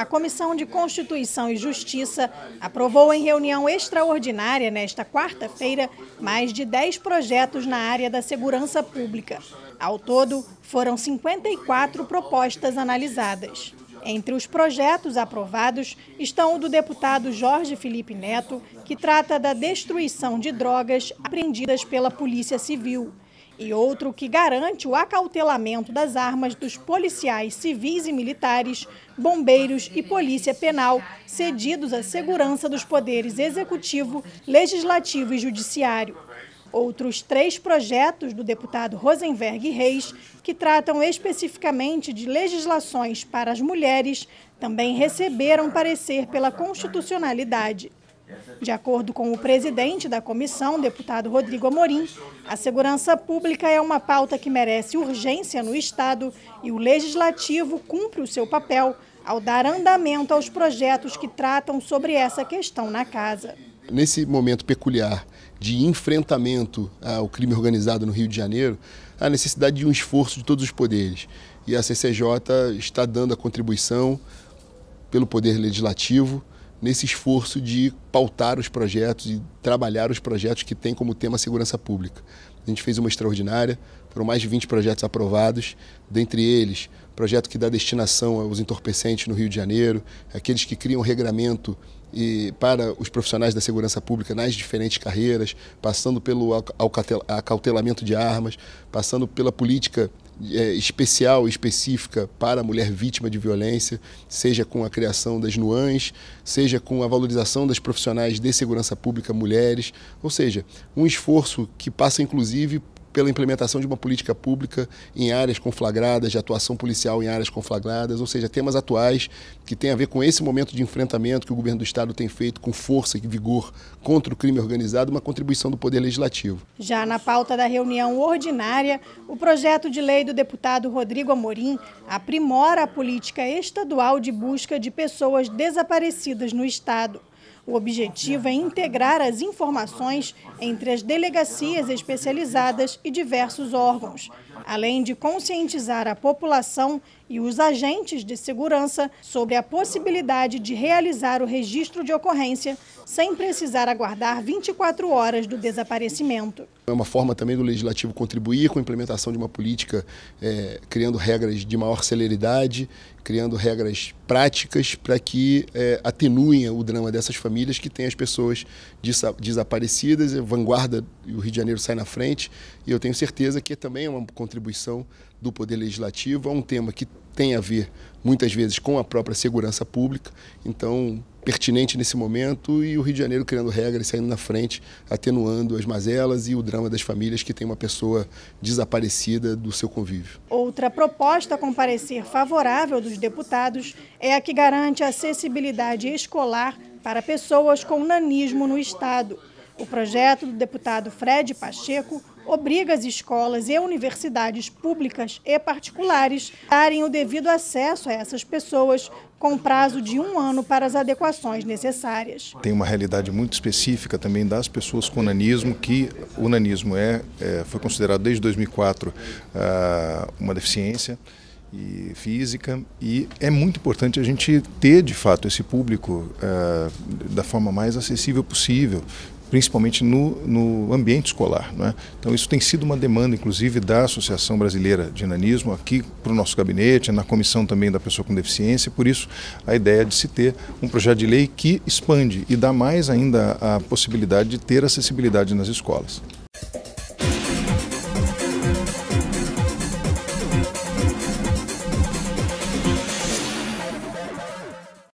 A Comissão de Constituição e Justiça aprovou em reunião extraordinária nesta quarta-feira mais de 10 projetos na área da segurança pública. Ao todo, foram 54 propostas analisadas. Entre os projetos aprovados estão o do deputado Jorge Felipe Neto, que trata da destruição de drogas apreendidas pela Polícia Civil e outro que garante o acautelamento das armas dos policiais civis e militares, bombeiros e polícia penal, cedidos à segurança dos poderes executivo, legislativo e judiciário. Outros três projetos do deputado Rosenberg Reis, que tratam especificamente de legislações para as mulheres, também receberam parecer pela constitucionalidade. De acordo com o presidente da comissão, deputado Rodrigo Amorim, a segurança pública é uma pauta que merece urgência no Estado e o legislativo cumpre o seu papel ao dar andamento aos projetos que tratam sobre essa questão na casa. Nesse momento peculiar de enfrentamento ao crime organizado no Rio de Janeiro, há necessidade de um esforço de todos os poderes. E a CCJ está dando a contribuição pelo Poder Legislativo, nesse esforço de pautar os projetos e trabalhar os projetos que têm como tema segurança pública. A gente fez uma extraordinária, foram mais de 20 projetos aprovados, dentre eles, projeto que dá destinação aos entorpecentes no Rio de Janeiro, aqueles que criam regramento e para os profissionais da segurança pública nas diferentes carreiras, passando pelo acautelamento de armas, passando pela política é, especial, específica para a mulher vítima de violência, seja com a criação das nuances, seja com a valorização das profissionais de segurança pública mulheres, ou seja, um esforço que passa inclusive pela implementação de uma política pública em áreas conflagradas, de atuação policial em áreas conflagradas, ou seja, temas atuais que têm a ver com esse momento de enfrentamento que o governo do Estado tem feito com força e vigor contra o crime organizado, uma contribuição do Poder Legislativo. Já na pauta da reunião ordinária, o projeto de lei do deputado Rodrigo Amorim aprimora a política estadual de busca de pessoas desaparecidas no Estado. O objetivo é integrar as informações entre as delegacias especializadas e diversos órgãos além de conscientizar a população e os agentes de segurança sobre a possibilidade de realizar o registro de ocorrência sem precisar aguardar 24 horas do desaparecimento. É uma forma também do Legislativo contribuir com a implementação de uma política é, criando regras de maior celeridade, criando regras práticas para que é, atenuem o drama dessas famílias que têm as pessoas desaparecidas, a vanguarda, o Rio de Janeiro sai na frente, e eu tenho certeza que é também é uma contribuição do Poder Legislativo a é um tema que tem a ver muitas vezes com a própria segurança pública, então pertinente nesse momento e o Rio de Janeiro criando regras, saindo na frente, atenuando as mazelas e o drama das famílias que tem uma pessoa desaparecida do seu convívio. Outra proposta a comparecer favorável dos deputados é a que garante acessibilidade escolar para pessoas com nanismo no estado. O projeto do deputado Fred Pacheco obriga as escolas e universidades públicas e particulares a darem o devido acesso a essas pessoas com prazo de um ano para as adequações necessárias. Tem uma realidade muito específica também das pessoas com nanismo, que o nanismo é, é foi considerado desde 2004 uh, ah, uma deficiência e física e é muito importante a gente ter de fato esse público uh, da forma mais acessível possível principalmente no, no ambiente escolar. É? Então, isso tem sido uma demanda, inclusive, da Associação Brasileira de Enanismo, aqui para o nosso gabinete, na comissão também da pessoa com deficiência, por isso a ideia de se ter um projeto de lei que expande e dá mais ainda a possibilidade de ter acessibilidade nas escolas.